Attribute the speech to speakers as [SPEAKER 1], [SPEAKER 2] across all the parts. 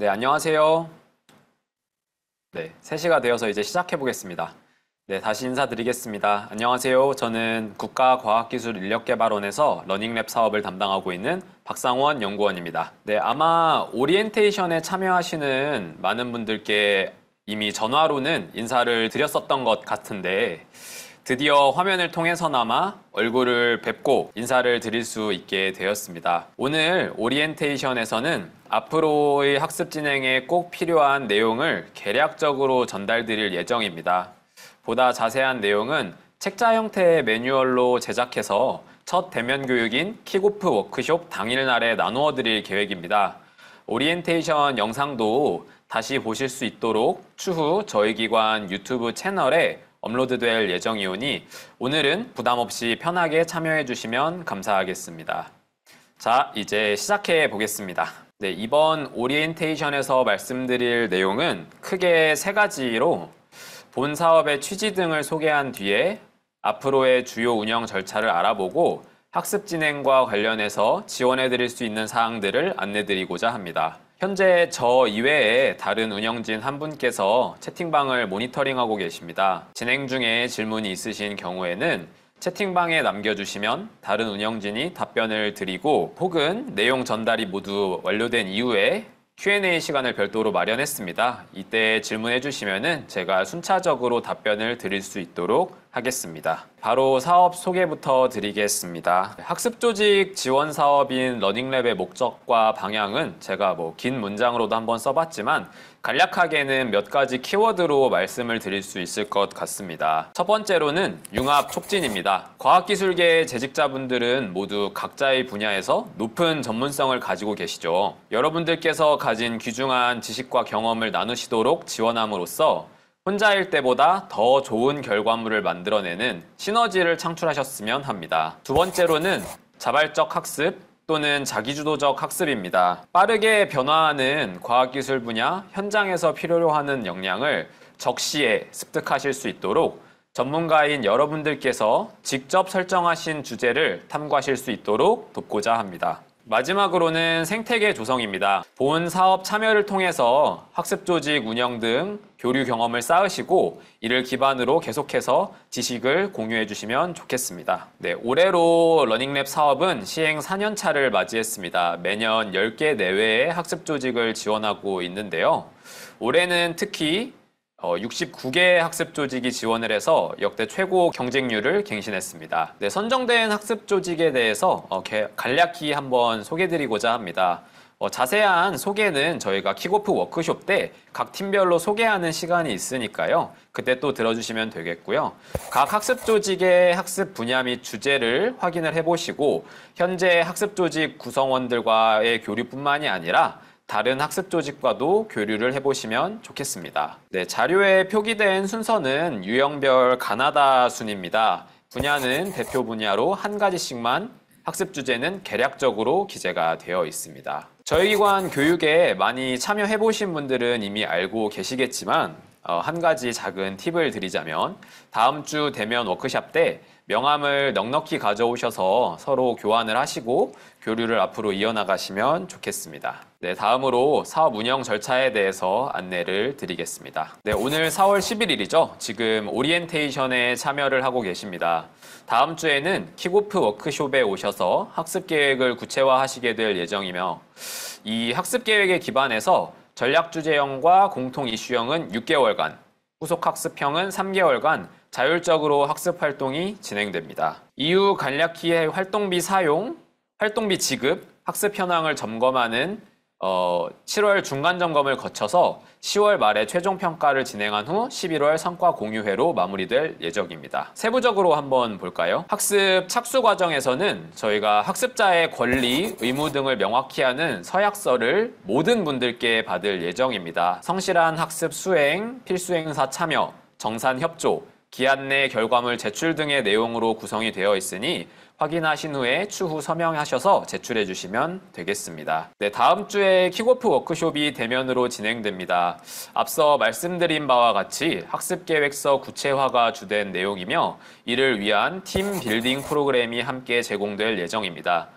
[SPEAKER 1] 네, 안녕하세요. 네, 3시가 되어서 이제 시작해 보겠습니다. 네, 다시 인사드리겠습니다. 안녕하세요. 저는 국가과학기술인력개발원에서 러닝랩 사업을 담당하고 있는 박상원 연구원입니다. 네, 아마 오리엔테이션에 참여하시는 많은 분들께 이미 전화로는 인사를 드렸었던 것 같은데, 드디어 화면을 통해서나마 얼굴을 뵙고 인사를 드릴 수 있게 되었습니다. 오늘 오리엔테이션에서는 앞으로의 학습 진행에 꼭 필요한 내용을 개략적으로 전달드릴 예정입니다. 보다 자세한 내용은 책자 형태의 매뉴얼로 제작해서 첫 대면 교육인 킥오프 워크숍 당일날에 나누어 드릴 계획입니다. 오리엔테이션 영상도 다시 보실 수 있도록 추후 저희 기관 유튜브 채널에 업로드될 예정이오니 오늘은 부담 없이 편하게 참여해 주시면 감사하겠습니다. 자, 이제 시작해 보겠습니다. 네, 이번 오리엔테이션에서 말씀드릴 내용은 크게 세 가지로 본 사업의 취지 등을 소개한 뒤에 앞으로의 주요 운영 절차를 알아보고 학습 진행과 관련해서 지원해 드릴 수 있는 사항들을 안내 드리고자 합니다. 현재 저 이외에 다른 운영진 한 분께서 채팅방을 모니터링하고 계십니다. 진행 중에 질문이 있으신 경우에는 채팅방에 남겨주시면 다른 운영진이 답변을 드리고 혹은 내용 전달이 모두 완료된 이후에 Q&A 시간을 별도로 마련했습니다. 이때 질문해 주시면 제가 순차적으로 답변을 드릴 수 있도록 하겠습니다. 바로 사업 소개부터 드리겠습니다. 학습 조직 지원 사업인 러닝랩의 목적과 방향은 제가 뭐 긴 문장으로도 한번 써봤지만 간략하게는 몇 가지 키워드로 말씀을 드릴 수 있을 것 같습니다. 첫 번째로는 융합 촉진입니다. 과학기술계의 재직자분들은 모두 각자의 분야에서 높은 전문성을 가지고 계시죠. 여러분들께서 가진 귀중한 지식과 경험을 나누시도록 지원함으로써 혼자일 때보다 더 좋은 결과물을 만들어내는 시너지를 창출하셨으면 합니다. 두 번째로는 자발적 학습 또는 자기주도적 학습입니다. 빠르게 변화하는 과학기술 분야 현장에서 필요로 하는 역량을 적시에 습득하실 수 있도록 전문가인 여러분들께서 직접 설정하신 주제를 탐구하실 수 있도록 돕고자 합니다. 마지막으로는 생태계 조성입니다. 본 사업 참여를 통해서 학습 조직 운영 등 교류 경험을 쌓으시고 이를 기반으로 계속해서 지식을 공유해 주시면 좋겠습니다. 네, 올해로 러닝랩 사업은 시행 4년차를 맞이했습니다. 매년 10개 내외의 학습 조직을 지원하고 있는데요. 올해는 특히 69개 어, 학습 조직이 지원을 해서 역대 최고 경쟁률을 갱신했습니다. 네, 선정된 학습 조직에 대해서 어, 간략히 한번 소개드리고자 합니다. 어, 자세한 소개는 저희가 킥오프 워크숍 때 각 팀별로 소개하는 시간이 있으니까요. 그때 또 들어주시면 되겠고요. 각 학습 조직의 학습 분야 및 주제를 확인을 해보시고 현재 학습 조직 구성원들과의 교류뿐만이 아니라 다른 학습 조직과도 교류를 해보시면 좋겠습니다. 네, 자료에 표기된 순서는 유형별 가나다 순입니다. 분야는 대표 분야로 한 가지씩만 학습 주제는 개략적으로 기재가 되어 있습니다. 저희 기관 교육에 많이 참여해 보신 분들은 이미 알고 계시겠지만 어, 한 가지 작은 팁을 드리자면 다음 주 대면 워크샵 때 명함을 넉넉히 가져오셔서 서로 교환을 하시고 교류를 앞으로 이어나가시면 좋겠습니다. 네, 다음으로 사업 운영 절차에 대해서 안내를 드리겠습니다. 네, 오늘 4월 11일이죠. 지금 오리엔테이션에 참여를 하고 계십니다. 다음 주에는 킥오프 워크숍에 오셔서 학습 계획을 구체화하시게 될 예정이며 이 학습 계획에 기반해서 전략 주제형과 공통 이슈형은 6개월간, 후속 학습형은 3개월간 자율적으로 학습 활동이 진행됩니다. 이후 간략히의 활동비 사용, 활동비 지급, 학습 현황을 점검하는 어, 7월 중간 점검을 거쳐서 10월 말에 최종 평가를 진행한 후 11월 성과 공유회로 마무리될 예정입니다. 세부적으로 한번 볼까요? 학습 착수 과정에서는 저희가 학습자의 권리, 의무 등을 명확히 하는 서약서를 모든 분들께 받을 예정입니다. 성실한 학습 수행, 필수 행사 참여, 정산 협조, 기한 내 결과물 제출 등의 내용으로 구성이 되어 있으니 확인하신 후에 추후 서명하셔서 제출해 주시면 되겠습니다. 네, 다음 주에 킥오프 워크숍이 대면으로 진행됩니다. 앞서 말씀드린 바와 같이 학습 계획서 구체화가 주된 내용이며 이를 위한 팀 빌딩 프로그램이 함께 제공될 예정입니다.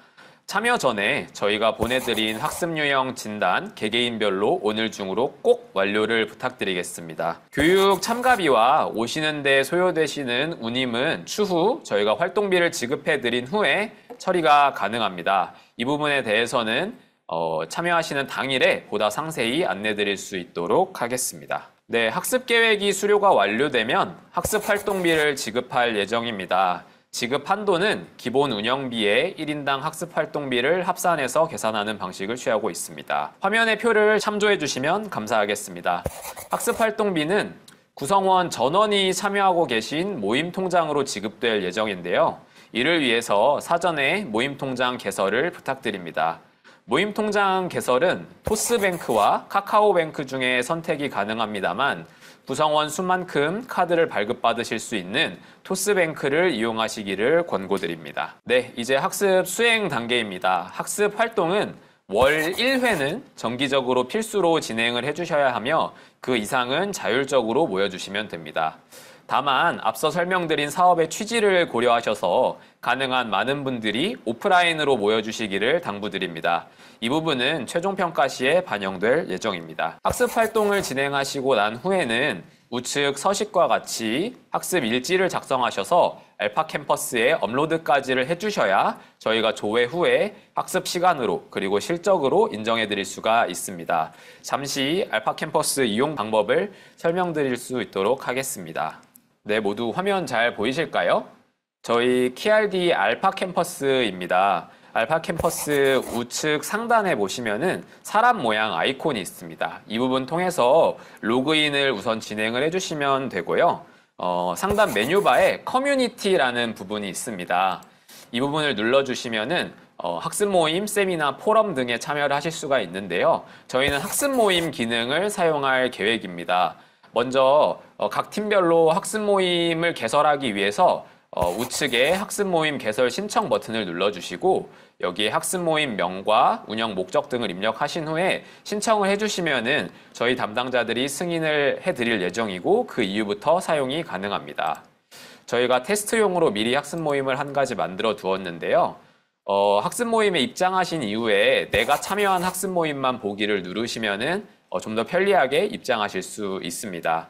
[SPEAKER 1] 참여 전에 저희가 보내드린 학습 유형 진단 개개인별로 오늘 중으로 꼭 완료를 부탁드리겠습니다. 교육 참가비와 오시는데 소요되시는 운임은 추후 저희가 활동비를 지급해드린 후에 처리가 가능합니다. 이 부분에 대해서는 어, 참여하시는 당일에 보다 상세히 안내드릴 수 있도록 하겠습니다. 네, 학습 계획이 수료가 완료되면 학습 활동비를 지급할 예정입니다. 지급 한도는 기본 운영비에 1인당 학습 활동비를 합산해서 계산하는 방식을 취하고 있습니다. 화면에 표를 참조해 주시면 감사하겠습니다. 학습 활동비는 구성원 전원이 참여하고 계신 모임 통장으로 지급될 예정인데요. 이를 위해서 사전에 모임 통장 개설을 부탁드립니다. 모임 통장 개설은 토스뱅크와 카카오뱅크 중에 선택이 가능합니다만 구성원 수만큼 카드를 발급받으실 수 있는 토스뱅크를 이용하시기를 권고드립니다. 네, 이제 학습 수행 단계입니다. 학습 활동은 월 1회는 정기적으로 필수로 진행을 해주셔야 하며 그 이상은 자율적으로 모여주시면 됩니다. 다만 앞서 설명드린 사업의 취지를 고려하셔서 가능한 많은 분들이 오프라인으로 모여주시기를 당부드립니다. 이 부분은 최종 평가 시에 반영될 예정입니다. 학습 활동을 진행하시고 난 후에는 우측 서식과 같이 학습 일지를 작성하셔서 알파 캠퍼스에 업로드까지를 해주셔야 저희가 조회 후에 학습 시간으로 그리고 실적으로 인정해 드릴 수가 있습니다. 잠시 알파 캠퍼스 이용 방법을 설명드릴 수 있도록 하겠습니다. 네, 모두 화면 잘 보이실까요? 저희 KRD 알파 캠퍼스입니다. 알파 캠퍼스 우측 상단에 보시면은 사람 모양 아이콘이 있습니다. 이 부분 통해서 로그인을 우선 진행을 해주시면 되고요. 어, 상단 메뉴바에 커뮤니티라는 부분이 있습니다. 이 부분을 눌러주시면은 어, 학습 모임, 세미나, 포럼 등에 참여를 하실 수가 있는데요. 저희는 학습 모임 기능을 사용할 계획입니다. 먼저 어, 각 팀별로 학습 모임을 개설하기 위해서 어, 우측에 학습 모임 개설 신청 버튼을 눌러주시고 여기에 학습 모임 명과 운영 목적 등을 입력하신 후에 신청을 해주시면 저희 담당자들이 승인을 해드릴 예정이고 그 이후부터 사용이 가능합니다. 저희가 테스트용으로 미리 학습 모임을 한 가지 만들어 두었는데요. 어, 학습 모임에 입장하신 이후에 내가 참여한 학습 모임만 보기를 누르시면 어, 좀 더 편리하게 입장하실 수 있습니다.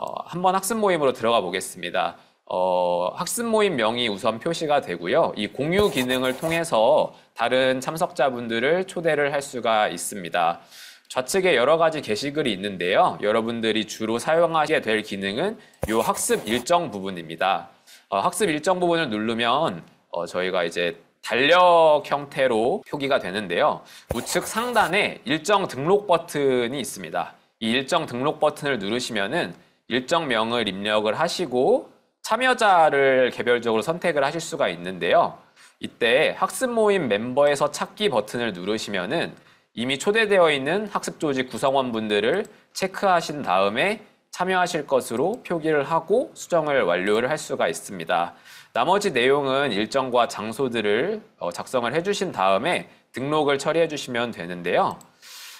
[SPEAKER 1] 어, 한번 학습 모임으로 들어가 보겠습니다. 어, 학습 모임 명이 우선 표시가 되고요. 이 공유 기능을 통해서 다른 참석자분들을 초대를 할 수가 있습니다. 좌측에 여러 가지 게시글이 있는데요. 여러분들이 주로 사용하게 될 기능은 이 학습 일정 부분입니다. 어, 학습 일정 부분을 누르면 어, 저희가 이제 달력 형태로 표기가 되는데요. 우측 상단에 일정 등록 버튼이 있습니다. 이 일정 등록 버튼을 누르시면은 일정명을 입력을 하시고 참여자를 개별적으로 선택을 하실 수가 있는데요. 이때 학습 모임 멤버에서 찾기 버튼을 누르시면은 이미 초대되어 있는 학습 조직 구성원분들을 체크하신 다음에 참여하실 것으로 표기를 하고 수정을 완료를 할 수가 있습니다. 나머지 내용은 일정과 장소들을 어, 작성을 해주신 다음에 등록을 처리해 주시면 되는데요.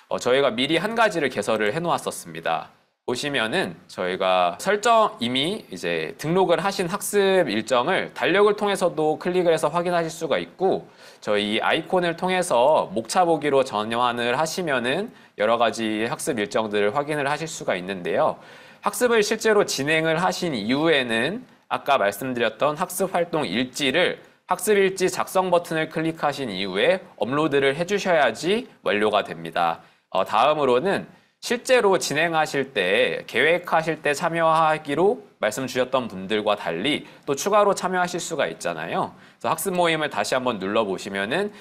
[SPEAKER 1] 어, 저희가 미리 한 가지를 개설을 해 놓았었습니다. 보시면은 저희가 설정 이미 이제 등록을 하신 학습 일정을 달력을 통해서도 클릭을 해서 확인하실 수가 있고 저희 아이콘을 통해서 목차 보기로 전환을 하시면은 여러 가지 학습 일정들을 확인을 하실 수가 있는데요. 학습을 실제로 진행을 하신 이후에는 아까 말씀드렸던 학습 활동 일지를 학습 일지 작성 버튼을 클릭하신 이후에 업로드를 해주셔야지 완료가 됩니다. 어, 다음으로는 실제로 진행하실 때 계획하실 때 참여하기로 말씀 주셨던 분들과 달리 또 추가로 참여하실 수가 있잖아요. 그래서 학습 모임을 다시 한번 눌러보시면은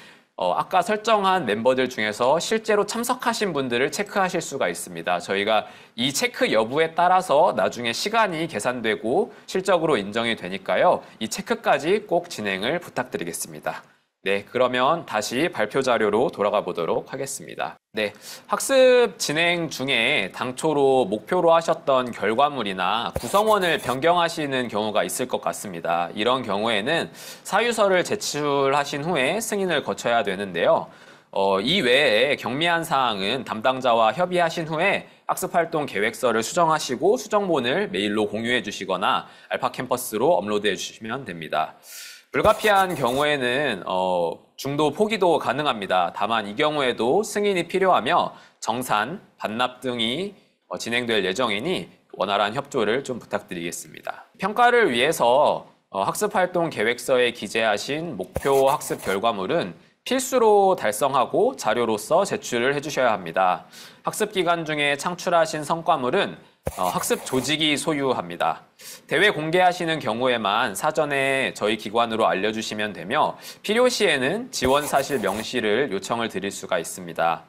[SPEAKER 1] 어, 아까 설정한 멤버들 중에서 실제로 참석하신 분들을 체크하실 수가 있습니다. 저희가 이 체크 여부에 따라서 나중에 시간이 계산되고 실적으로 인정이 되니까요. 이 체크까지 꼭 진행을 부탁드리겠습니다. 네, 그러면 다시 발표 자료로 돌아가 보도록 하겠습니다. 네, 학습 진행 중에 당초로 목표로 하셨던 결과물이나 구성원을 변경하시는 경우가 있을 것 같습니다. 이런 경우에는 사유서를 제출하신 후에 승인을 거쳐야 되는데요. 어, 이 외에 경미한 사항은 담당자와 협의하신 후에 학습활동 계획서를 수정하시고 수정본을 메일로 공유해 주시거나 알파 캠퍼스로 업로드해 주시면 됩니다. 불가피한 경우에는 어, 중도 포기도 가능합니다. 다만 이 경우에도 승인이 필요하며 정산, 반납 등이 어, 진행될 예정이니 원활한 협조를 좀 부탁드리겠습니다. 평가를 위해서 어, 학습활동 계획서에 기재하신 목표 학습 결과물은 필수로 달성하고 자료로서 제출을 해주셔야 합니다. 학습기간 중에 창출하신 성과물은 어, 학습 조직이 소유합니다. 대회 공개하시는 경우에만 사전에 저희 기관으로 알려주시면 되며 필요시에는 지원 사실 명시를 요청을 드릴 수가 있습니다.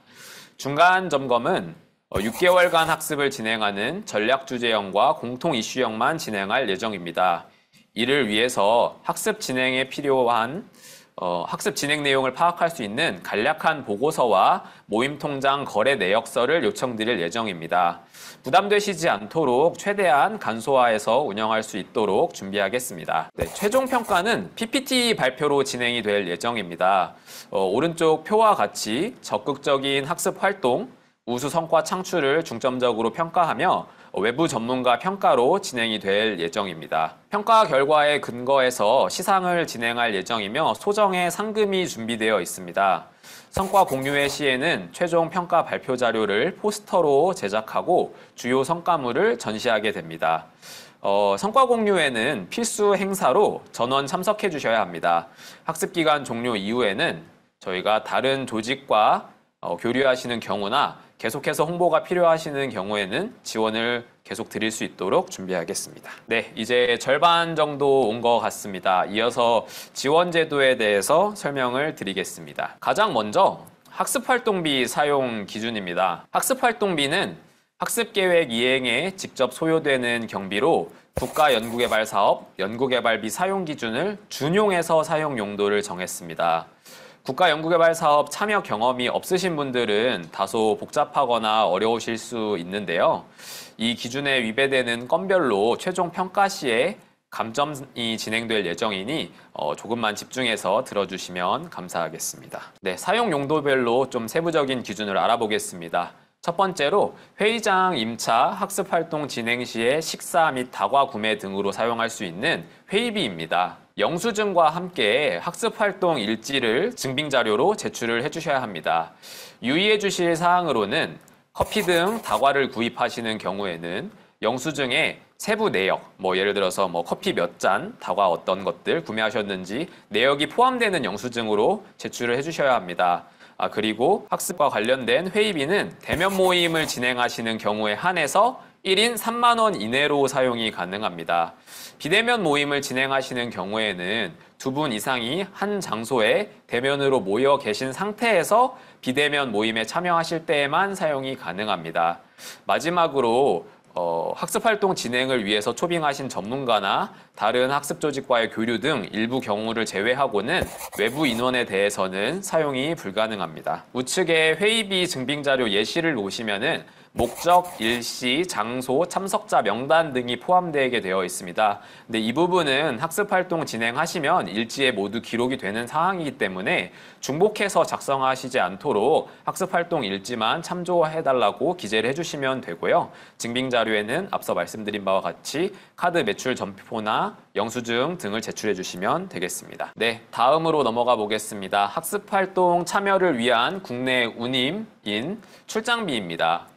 [SPEAKER 1] 중간 점검은 6개월간 어, 학습을 진행하는 전략 주제형과 공통 이슈형만 진행할 예정입니다. 이를 위해서 학습 진행에 필요한 어, 학습 진행 내용을 파악할 수 있는 간략한 보고서와 모임 통장 거래 내역서를 요청드릴 예정입니다. 부담되시지 않도록 최대한 간소화해서 운영할 수 있도록 준비하겠습니다. 네, 최종 평가는 PPT 발표로 진행이 될 예정입니다. 어, 오른쪽 표와 같이 적극적인 학습 활동, 우수 성과 창출을 중점적으로 평가하며 외부 전문가 평가로 진행이 될 예정입니다. 평가 결과에 근거해서 시상을 진행할 예정이며 소정의 상금이 준비되어 있습니다. 성과 공유회 시에는 최종 평가 발표 자료를 포스터로 제작하고 주요 성과물을 전시하게 됩니다. 어, 성과 공유회는 필수 행사로 전원 참석해 주셔야 합니다. 학습기간 종료 이후에는 저희가 다른 조직과 어, 교류하시는 경우나 계속해서 홍보가 필요하시는 경우에는 지원을 계속 드릴 수 있도록 준비하겠습니다. 네, 이제 절반 정도 온 것 같습니다. 이어서 지원 제도에 대해서 설명을 드리겠습니다. 가장 먼저 학습활동비 사용 기준입니다. 학습활동비는 학습계획 이행에 직접 소요되는 경비로 국가연구개발사업 연구개발비 사용 기준을 준용해서 사용 용도를 정했습니다. 국가 연구개발 사업 참여 경험이 없으신 분들은 다소 복잡하거나 어려우실 수 있는데요. 이 기준에 위배되는 건별로 최종 평가 시에 감점이 진행될 예정이니 어, 조금만 집중해서 들어주시면 감사하겠습니다. 네, 사용 용도별로 좀 세부적인 기준을 알아보겠습니다. 첫 번째로 회의장 임차 학습활동 진행 시에 식사 및 다과 구매 등으로 사용할 수 있는 회의비입니다. 영수증과 함께 학습활동 일지를 증빙자료로 제출을 해주셔야 합니다. 유의해 주실 사항으로는 커피 등 다과를 구입하시는 경우에는 영수증에 세부 내역, 뭐 예를 들어서 뭐 커피 몇 잔, 다과 어떤 것들 구매하셨는지 내역이 포함되는 영수증으로 제출을 해주셔야 합니다. 아, 그리고 학습과 관련된 회의비는 대면 모임을 진행하시는 경우에 한해서 1인 3만 원 이내로 사용이 가능합니다. 비대면 모임을 진행하시는 경우에는 두 분 이상이 한 장소에 대면으로 모여 계신 상태에서 비대면 모임에 참여하실 때에만 사용이 가능합니다. 마지막으로 어, 학습 활동 진행을 위해서 초빙하신 전문가나 다른 학습 조직과의 교류 등 일부 경우를 제외하고는 외부 인원에 대해서는 사용이 불가능합니다. 우측에 회의비 증빙 자료 예시를 놓으시면은 목적, 일시, 장소, 참석자 명단 등이 포함되게 되어 있습니다. 근데 이 부분은 학습 활동 진행하시면 일지에 모두 기록이 되는 사항이기 때문에 중복해서 작성하시지 않도록 학습 활동 일지만 참조해 달라고 기재를 해 주시면 되고요. 증빙 자료에는 앞서 말씀드린 바와 같이 카드 매출 점포나 영수증 등을 제출해 주시면 되겠습니다. 네, 다음으로 넘어가 보겠습니다. 학습 활동 참여를 위한 국내 운임인 출장비입니다.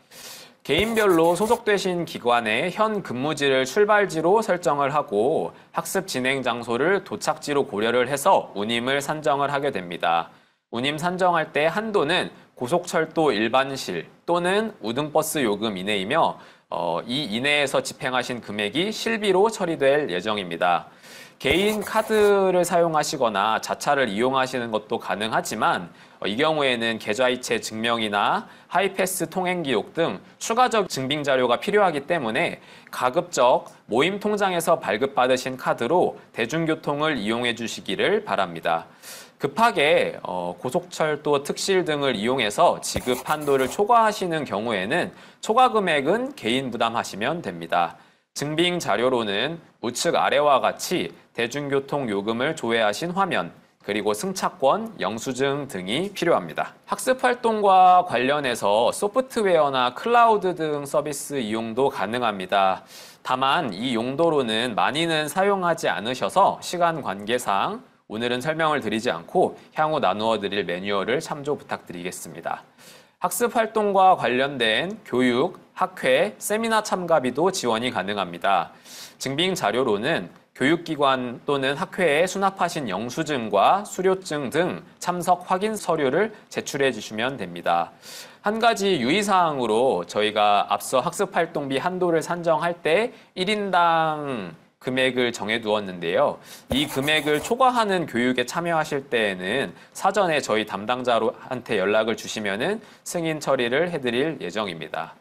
[SPEAKER 1] 개인별로 소속되신 기관의 현 근무지를 출발지로 설정을 하고 학습 진행 장소를 도착지로 고려를 해서 운임을 산정을 하게 됩니다. 운임 산정할 때 한도는 고속철도 일반실 또는 우등버스 요금 이내이며 어, 이 이내에서 집행하신 금액이 실비로 처리될 예정입니다. 개인 카드를 사용하시거나 자차를 이용하시는 것도 가능하지만 어, 이 경우에는 계좌이체 증명이나 하이패스 통행 기록 등 추가적 증빙 자료가 필요하기 때문에 가급적 모임 통장에서 발급받으신 카드로 대중교통을 이용해 주시기를 바랍니다. 급하게 어, 고속철도 특실 등을 이용해서 지급 한도를 초과하시는 경우에는 초과 금액은 개인 부담하시면 됩니다. 증빙 자료로는 우측 아래와 같이 대중교통 요금을 조회하신 화면, 그리고 승차권, 영수증 등이 필요합니다. 학습 활동과 관련해서 소프트웨어나 클라우드 등 서비스 이용도 가능합니다. 다만 이 용도로는 많이는 사용하지 않으셔서 시간 관계상 오늘은 설명을 드리지 않고 향후 나누어 드릴 매뉴얼을 참조 부탁드리겠습니다. 학습 활동과 관련된 교육, 학회, 세미나 참가비도 지원이 가능합니다. 증빙 자료로는 교육기관 또는 학회에 수납하신 영수증과 수료증 등 참석 확인 서류를 제출해 주시면 됩니다. 한 가지 유의사항으로 저희가 앞서 학습활동비 한도를 산정할 때 1인당 금액을 정해 두었는데요. 이 금액을 초과하는 교육에 참여하실 때에는 사전에 저희 담당자한테 연락을 주시면은 승인 처리를 해드릴 예정입니다.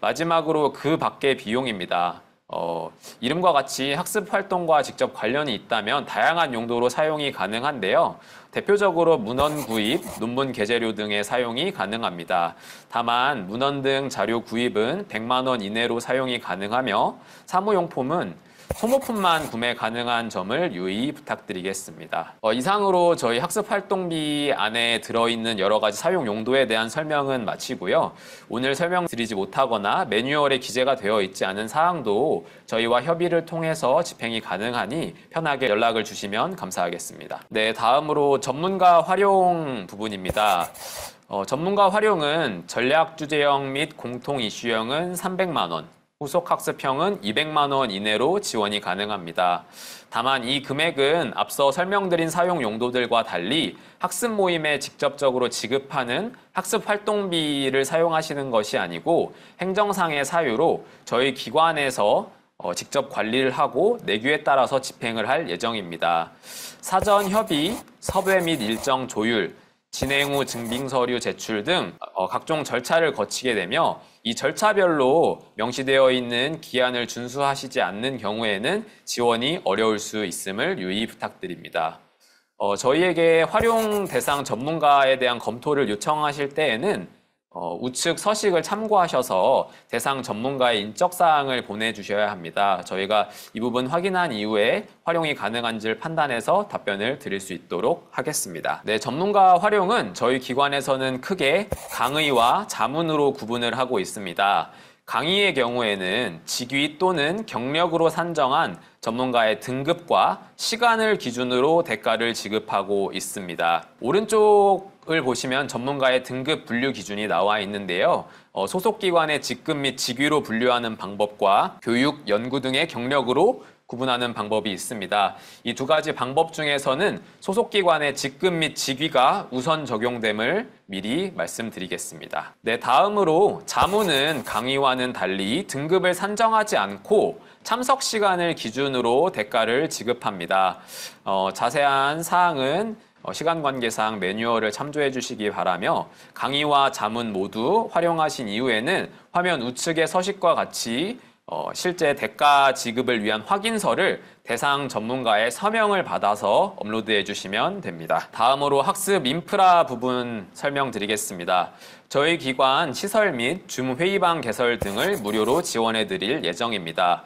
[SPEAKER 1] 마지막으로 그 밖의 비용입니다. 어, 이름과 같이 학습 활동과 직접 관련이 있다면 다양한 용도로 사용이 가능한데요. 대표적으로 문헌 구입, 논문 게재료 등의 사용이 가능합니다. 다만 문헌 등 자료 구입은 100만 원 이내로 사용이 가능하며 사무용품은 소모품만 구매 가능한 점을 유의 부탁드리겠습니다. 어, 이상으로 저희 학습 활동비 안에 들어있는 여러 가지 사용 용도에 대한 설명은 마치고요. 오늘 설명드리지 못하거나 매뉴얼에 기재가 되어 있지 않은 사항도 저희와 협의를 통해서 집행이 가능하니 편하게 연락을 주시면 감사하겠습니다. 네, 다음으로 전문가 활용 부분입니다. 어, 전문가 활용은 전략 주제형 및 공통 이슈형은 300만 원, 후속 학습형은 200만 원 이내로 지원이 가능합니다. 다만 이 금액은 앞서 설명드린 사용 용도들과 달리 학습 모임에 직접적으로 지급하는 학습 활동비를 사용하시는 것이 아니고 행정상의 사유로 저희 기관에서 어, 직접 관리를 하고 내규에 따라서 집행을 할 예정입니다. 사전 협의, 섭외 및 일정 조율, 진행 후 증빙 서류 제출 등 어, 각종 절차를 거치게 되며 이 절차별로 명시되어 있는 기한을 준수하시지 않는 경우에는 지원이 어려울 수 있음을 유의 부탁드립니다. 어, 저희에게 활용 대상 전문가에 대한 검토를 요청하실 때에는 어, 우측 서식을 참고하셔서 대상 전문가의 인적 사항을 보내주셔야 합니다. 저희가 이 부분 확인한 이후에 활용이 가능한지를 판단해서 답변을 드릴 수 있도록 하겠습니다. 네, 전문가 활용은 저희 기관에서는 크게 강의와 자문으로 구분을 하고 있습니다. 강의의 경우에는 직위 또는 경력으로 산정한 전문가의 등급과 시간을 기준으로 대가를 지급하고 있습니다. 오른쪽 을 보시면 전문가의 등급 분류 기준이 나와 있는데요. 어, 소속 기관의 직급 및 직위로 분류하는 방법과 교육, 연구 등의 경력으로 구분하는 방법이 있습니다. 이 두 가지 방법 중에서는 소속 기관의 직급 및 직위가 우선 적용됨을 미리 말씀드리겠습니다. 네, 다음으로 자문은 강의와는 달리 등급을 산정하지 않고 참석 시간을 기준으로 대가를 지급합니다. 어, 자세한 사항은 어, 시간 관계상 매뉴얼을 참조해 주시기 바라며 강의와 자문 모두 활용하신 이후에는 화면 우측의 서식과 같이 어, 실제 대가 지급을 위한 확인서를 대상 전문가의 서명을 받아서 업로드해 주시면 됩니다. 다음으로 학습 인프라 부분 설명드리겠습니다. 저희 기관 시설 및 줌 회의방 개설 등을 무료로 지원해 드릴 예정입니다.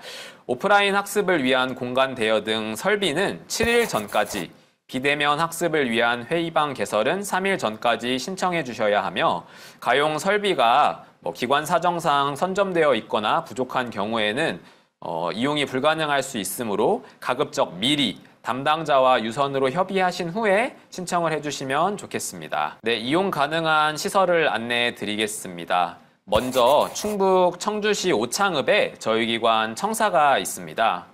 [SPEAKER 1] 오프라인 학습을 위한 공간 대여 등 설비는 7일 전까지 비대면 학습을 위한 회의방 개설은 3일 전까지 신청해 주셔야 하며 가용 설비가 뭐 기관 사정상 선점되어 있거나 부족한 경우에는 어, 이용이 불가능할 수 있으므로 가급적 미리 담당자와 유선으로 협의하신 후에 신청을 해주시면 좋겠습니다. 네, 이용 가능한 시설을 안내해 드리겠습니다. 먼저 충북 청주시 오창읍에 저희 기관 청사가 있습니다.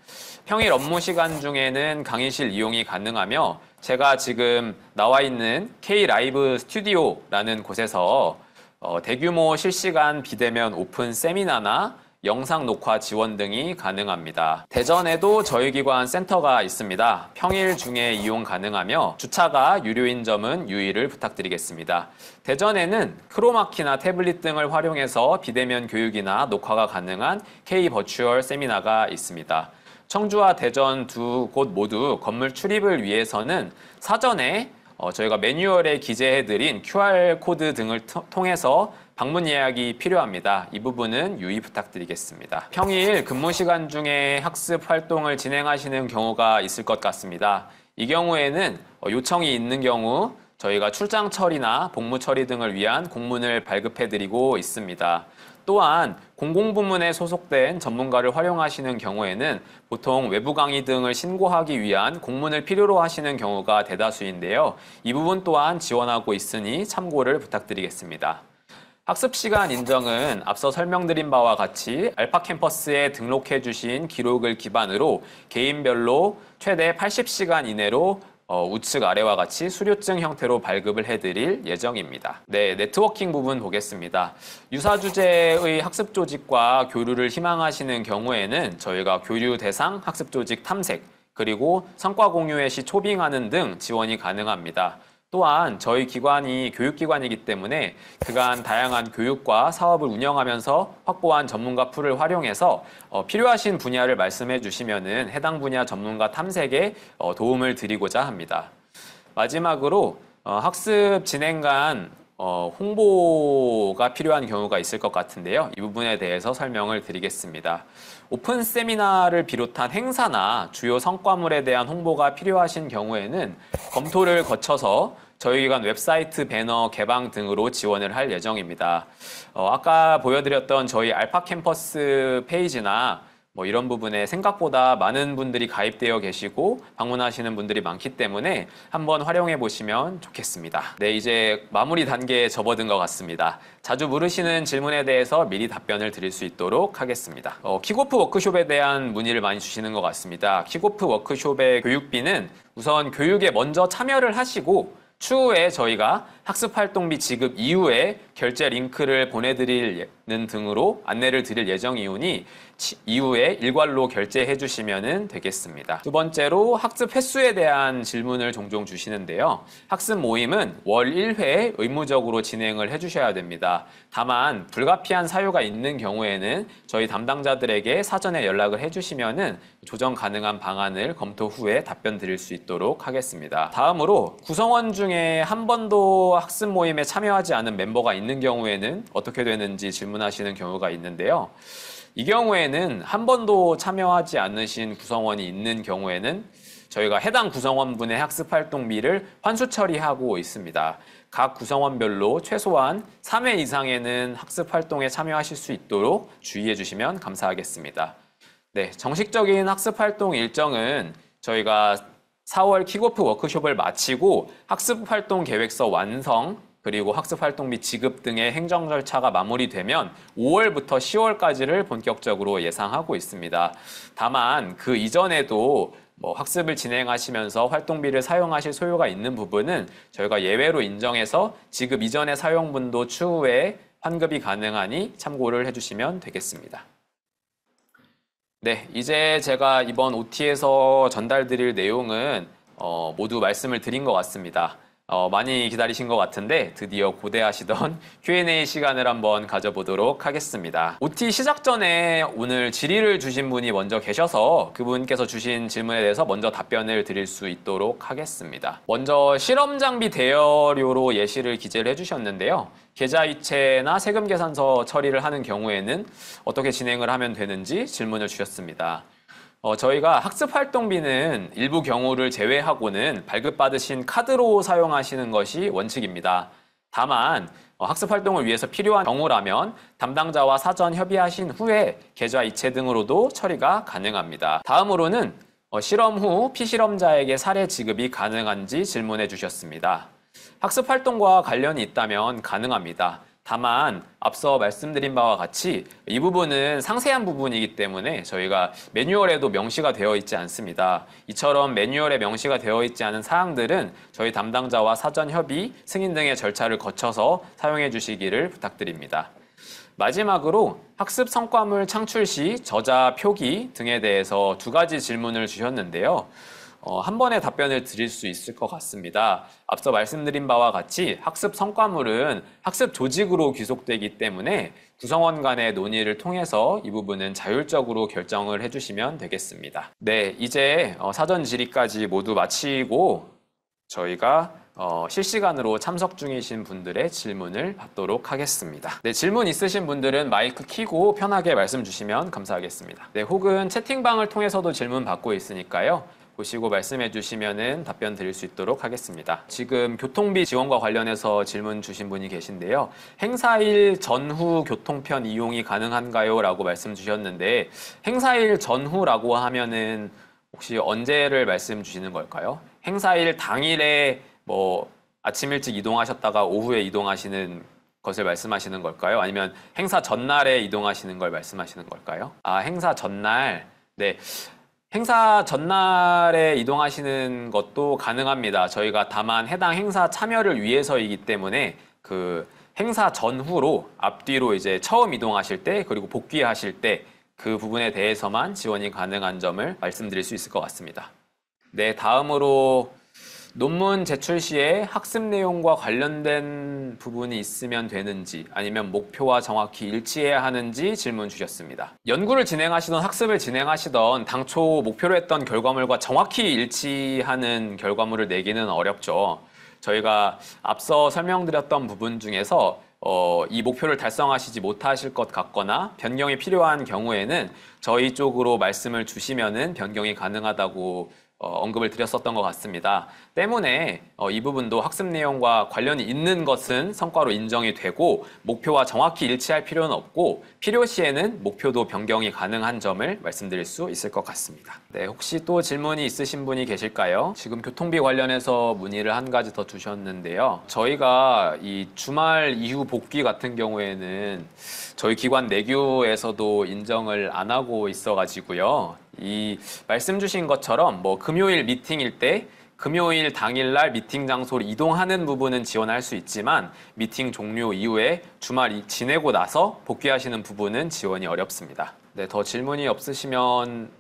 [SPEAKER 1] 평일 업무 시간 중에는 강의실 이용이 가능하며 제가 지금 나와 있는 K-라이브 스튜디오라는 곳에서 어, 대규모 실시간 비대면 오픈 세미나나 영상 녹화 지원 등이 가능합니다. 대전에도 저희 기관 센터가 있습니다. 평일 중에 이용 가능하며 주차가 유료인 점은 유의를 부탁드리겠습니다. 대전에는 크로마키나 태블릿 등을 활용해서 비대면 교육이나 녹화가 가능한 K 버추얼 세미나가 있습니다. 청주와 대전 두 곳 모두 건물 출입을 위해서는 사전에 어, 저희가 매뉴얼에 기재해드린 QR코드 등을 통해서 방문 예약이 필요합니다. 이 부분은 유의 부탁드리겠습니다. 평일 근무 시간 중에 학습 활동을 진행하시는 경우가 있을 것 같습니다. 이 경우에는 어, 요청이 있는 경우 저희가 출장 처리나 복무 처리 등을 위한 공문을 발급해드리고 있습니다. 또한 공공부문에 소속된 전문가를 활용하시는 경우에는 보통 외부 강의 등을 신고하기 위한 공문을 필요로 하시는 경우가 대다수인데요. 이 부분 또한 지원하고 있으니 참고를 부탁드리겠습니다. 학습 시간 인정은 앞서 설명드린 바와 같이 알파 캠퍼스에 등록해 주신 기록을 기반으로 개인별로 최대 80시간 이내로 어, 우측 아래와 같이 수료증 형태로 발급을 해드릴 예정입니다. 네, 네트워킹 부분 보겠습니다. 유사 주제의 학습 조직과 교류를 희망하시는 경우에는 저희가 교류 대상 학습 조직 탐색, 그리고 성과 공유의 시 초빙하는 등 지원이 가능합니다. 또한 저희 기관이 교육기관이기 때문에 그간 다양한 교육과 사업을 운영하면서 확보한 전문가 풀을 활용해서 어, 필요하신 분야를 말씀해 주시면 해당 분야 전문가 탐색에 어, 도움을 드리고자 합니다. 마지막으로 어, 학습 진행 간 어, 홍보가 필요한 경우가 있을 것 같은데요. 이 부분에 대해서 설명을 드리겠습니다. 오픈 세미나를 비롯한 행사나 주요 성과물에 대한 홍보가 필요하신 경우에는 검토를 거쳐서 저희 기관 웹사이트 배너 개방 등으로 지원을 할 예정입니다. 어, 아까 보여드렸던 저희 알파 캠퍼스 페이지나 뭐 이런 부분에 생각보다 많은 분들이 가입되어 계시고 방문하시는 분들이 많기 때문에 한번 활용해 보시면 좋겠습니다. 네, 이제 마무리 단계에 접어든 것 같습니다. 자주 물으시는 질문에 대해서 미리 답변을 드릴 수 있도록 하겠습니다. 어, 킥오프 워크숍에 대한 문의를 많이 주시는 것 같습니다. 킥오프 워크숍의 교육비는 우선 교육에 먼저 참여를 하시고 추후에 저희가 학습활동비 지급 이후에 결제 링크를 보내드리는 등으로 안내를 드릴 예정이오니 이후에 일괄로 결제해 주시면 되겠습니다. 두 번째로 학습 횟수에 대한 질문을 종종 주시는데요. 학습 모임은 월 1회 의무적으로 진행을 해 주셔야 됩니다. 다만 불가피한 사유가 있는 경우에는 저희 담당자들에게 사전에 연락을 해 주시면 조정 가능한 방안을 검토 후에 답변 드릴 수 있도록 하겠습니다. 다음으로 구성원 중에 한 번도 학습 모임에 참여하지 않은 멤버가 있는 경우에는 어떻게 되는지 질문하시는 경우가 있는데요. 이 경우에는 한 번도 참여하지 않으신 구성원이 있는 경우에는 저희가 해당 구성원분의 학습 활동비를 환수 처리하고 있습니다. 각 구성원별로 최소한 3회 이상에는 학습 활동에 참여하실 수 있도록 주의해 주시면 감사하겠습니다. 네, 정식적인 학습 활동 일정은 저희가 4월 킥오프 워크숍을 마치고 학습 활동 계획서 완성, 그리고 학습 활동 및 지급 등의 행정 절차가 마무리되면 5월부터 10월까지를 본격적으로 예상하고 있습니다. 다만 그 이전에도 뭐 학습을 진행하시면서 활동비를 사용하실 소요가 있는 부분은 저희가 예외로 인정해서 지급 이전의 사용분도 추후에 환급이 가능하니 참고를 해주시면 되겠습니다. 네, 이제 제가 이번 OT에서 전달드릴 내용은 어, 모두 말씀을 드린 것 같습니다. 어, 많이 기다리신 것 같은데 드디어 고대하시던 Q&A 시간을 한번 가져보도록 하겠습니다. OT 시작 전에 오늘 질의를 주신 분이 먼저 계셔서 그분께서 주신 질문에 대해서 먼저 답변을 드릴 수 있도록 하겠습니다. 먼저 실험 장비 대여료로 예시를 기재를 해주셨는데요. 계좌이체나 세금 계산서 처리를 하는 경우에는 어떻게 진행을 하면 되는지 질문을 주셨습니다. 어, 저희가 학습 활동비는 일부 경우를 제외하고는 발급받으신 카드로 사용하시는 것이 원칙입니다. 다만 어, 학습 활동을 위해서 필요한 경우라면 담당자와 사전 협의하신 후에 계좌 이체 등으로도 처리가 가능합니다. 다음으로는 어, 실험 후 피실험자에게 사례 지급이 가능한지 질문해 주셨습니다. 학습 활동과 관련이 있다면 가능합니다. 다만 앞서 말씀드린 바와 같이 이 부분은 상세한 부분이기 때문에 저희가 매뉴얼에도 명시가 되어 있지 않습니다. 이처럼 매뉴얼에 명시가 되어 있지 않은 사항들은 저희 담당자와 사전 협의, 승인 등의 절차를 거쳐서 사용해 주시기를 부탁드립니다. 마지막으로 학습 성과물 창출 시 저자 표기 등에 대해서 두 가지 질문을 주셨는데요. 어, 한 번에 답변을 드릴 수 있을 것 같습니다. 앞서 말씀드린 바와 같이 학습 성과물은 학습 조직으로 귀속되기 때문에 구성원 간의 논의를 통해서 이 부분은 자율적으로 결정을 해주시면 되겠습니다. 네, 이제 어, 사전 질의까지 모두 마치고 저희가 어, 실시간으로 참석 중이신 분들의 질문을 받도록 하겠습니다. 네, 질문 있으신 분들은 마이크 키고 편하게 말씀 주시면 감사하겠습니다. 네, 혹은 채팅방을 통해서도 질문 받고 있으니까요. 보시고 말씀해 주시면은 답변 드릴 수 있도록 하겠습니다. 지금 교통비 지원과 관련해서 질문 주신 분이 계신데요. 행사일 전후 교통편 이용이 가능한가요? 라고 말씀 주셨는데 행사일 전후라고 하면은 혹시 언제를 말씀 주시는 걸까요? 행사일 당일에 뭐 아침 일찍 이동하셨다가 오후에 이동하시는 것을 말씀하시는 걸까요? 아니면 행사 전날에 이동하시는 걸 말씀하시는 걸까요? 아, 행사 전날. 네. 행사 전날에 이동하시는 것도 가능합니다. 저희가 다만 해당 행사 참여를 위해서이기 때문에 그 행사 전후로 앞뒤로 이제 처음 이동하실 때 그리고 복귀하실 때 그 부분에 대해서만 지원이 가능한 점을 말씀드릴 수 있을 것 같습니다. 네, 다음으로 논문 제출 시에 학습 내용과 관련된 부분이 있으면 되는지 아니면 목표와 정확히 일치해야 하는지 질문 주셨습니다. 연구를 진행하시던 학습을 진행하시던 당초 목표로 했던 결과물과 정확히 일치하는 결과물을 내기는 어렵죠. 저희가 앞서 설명드렸던 부분 중에서 어, 이 목표를 달성하시지 못하실 것 같거나 변경이 필요한 경우에는 저희 쪽으로 말씀을 주시면은 변경이 가능하다고 어, 언급을 드렸었던 것 같습니다. 때문에 어, 이 부분도 학습 내용과 관련이 있는 것은 성과로 인정이 되고 목표와 정확히 일치할 필요는 없고 필요시에는 목표도 변경이 가능한 점을 말씀드릴 수 있을 것 같습니다. 네, 혹시 또 질문이 있으신 분이 계실까요? 지금 교통비 관련해서 문의를 한 가지 더 주셨는데요. 저희가 이 주말 이후 복귀 같은 경우에는 저희 기관 내규에서도 인정을 안 하고 있어가지고요. 이 말씀 주신 것처럼 뭐 금요일 미팅일 때 금요일 당일날 미팅 장소로 이동하는 부분은 지원할 수 있지만 미팅 종료 이후에 주말 지내고 나서 복귀하시는 부분은 지원이 어렵습니다. 네, 더 질문이 없으시면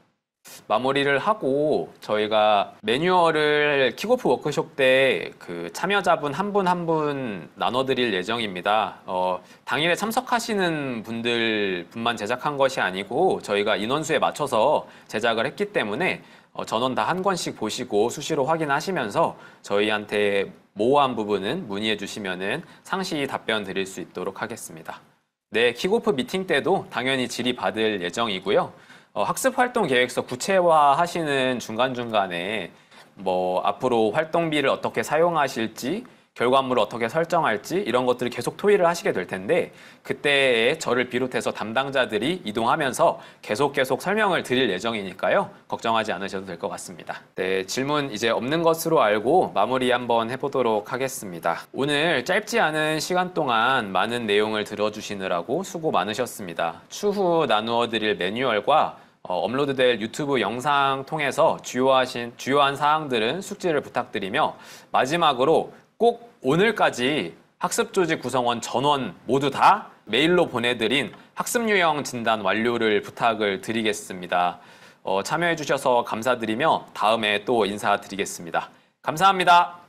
[SPEAKER 1] 마무리를 하고 저희가 매뉴얼을 킥오프 워크숍 때 그 참여자분 한 분 한 분 나눠드릴 예정입니다. 어, 당일에 참석하시는 분들 분만 제작한 것이 아니고 저희가 인원수에 맞춰서 제작을 했기 때문에 어, 전원 다 한 권씩 보시고 수시로 확인하시면서 저희한테 모호한 부분은 문의해 주시면 은 상시 답변 드릴 수 있도록 하겠습니다. 네, 킥오프 미팅 때도 당연히 질의 받을 예정이고요. 어, 학습 활동 계획서 구체화하시는 중간중간에 뭐 앞으로 활동비를 어떻게 사용하실지 결과물을 어떻게 설정할지 이런 것들을 계속 토의를 하시게 될 텐데 그때에 저를 비롯해서 담당자들이 이동하면서 계속 계속 설명을 드릴 예정이니까요. 걱정하지 않으셔도 될 것 같습니다. 네, 질문 이제 없는 것으로 알고 마무리 한번 해보도록 하겠습니다. 오늘 짧지 않은 시간 동안 많은 내용을 들어주시느라고 수고 많으셨습니다. 추후 나누어 드릴 매뉴얼과 어, 업로드될 유튜브 영상 통해서 주요하신, 주요한 사항들은 숙지를 부탁드리며 마지막으로 꼭 오늘까지 학습조직 구성원 전원 모두 다 메일로 보내드린 학습 유형 진단 완료를 부탁을 드리겠습니다. 어, 참여해주셔서 감사드리며 다음에 또 인사드리겠습니다. 감사합니다.